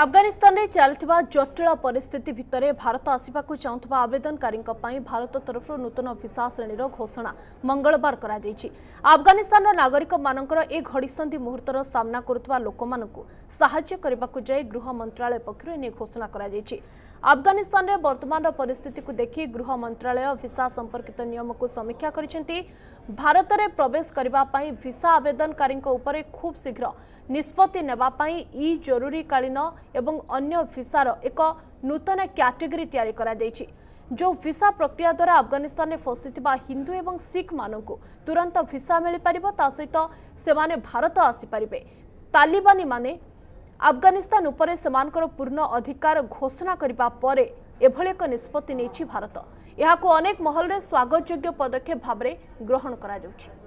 ଆଫଗାନିସ୍ତାନରେ ଚାଲିଥିବା ଜଟିଳ ପରିସ୍ଥିତି ଭିତରେ ଭାରତ ଆସିବାକୁ ଚାହୁଁଥିବା ଆବେଦନକାରୀଙ୍କ ପାଇଁ ଭାରତ ତରଫରୁ ନୂତନ ଭିସା ଶ୍ରେଣୀର ଘୋଷଣା ମଙ୍ଗଳବାର କରାଯାଇଛି ଆଫଗାନିସ୍ତାନର ନାଗରିକମାନଙ୍କର ଏ ଘଡ଼ିସନ୍ଧି ମୁହୂର୍ତ୍ତର ସାମ୍ନା କରୁଥିବା ଲୋକମାନଙ୍କୁ ସାହାଯ୍ୟ କରିବାକୁ ଯାଇ ଗୃହ ମନ୍ତ୍ରାଳୟ ପକ୍ଷରୁ ଏନେଇ ଘୋଷଣା କରାଯାଇଛି ଆଫଗାନିସ୍ତାନରେ ବର୍ତ୍ତମାନର ପରିସ୍ଥିତିକୁ ଦେଖି ଗୃହ ମନ୍ତ୍ରାଳୟ ଭିସା ସମ୍ପର୍କିତ ନିୟମକୁ ସମୀକ୍ଷା କରିଛନ୍ତି ଭାରତରେ ପ୍ରବେଶ କରିବା ପାଇଁ ଭିସା ଆବେଦନକାରୀଙ୍କ ଉପରେ ଖୁବ୍ ଶୀଘ୍ର ନିଷ୍ପତ୍ତି ନେବା ପାଇଁ ଇ ଜରୁରୀକାଳୀନ ଏବଂ ଅନ୍ୟ ଭିସାର ଏକ ନୂତନ କ୍ୟାଟେଗୋରୀ ତିଆରି କରାଯାଇଛି ଯେଉଁ ଭିସା ପ୍ରକ୍ରିୟା ଦ୍ୱାରା ଆଫଗାନିସ୍ତାନରେ ଫସିଥିବା ହିନ୍ଦୁ ଏବଂ ଶିଖ୍ମାନଙ୍କୁ ତୁରନ୍ତ ଭିସା ମିଳିପାରିବ ତା ସହିତ ସେମାନେ ଭାରତ ଆସିପାରିବେ ତାଲିବାନୀମାନେ ଆଫଗାନିସ୍ତାନ ଉପରେ ସେମାନଙ୍କର ପୂର୍ଣ୍ଣ ଅଧିକାର ଘୋଷଣା କରିବା ପରେ ଏଭଳି ଏକ ନିଷ୍ପତ୍ତି ନେଇଛି ଭାରତ ଏହାକୁ ଅନେକ ମହଲରେ ସ୍ୱାଗତଯୋଗ୍ୟ ପଦକ୍ଷେପ ଭାବରେ ଗ୍ରହଣ କରାଯାଉଛି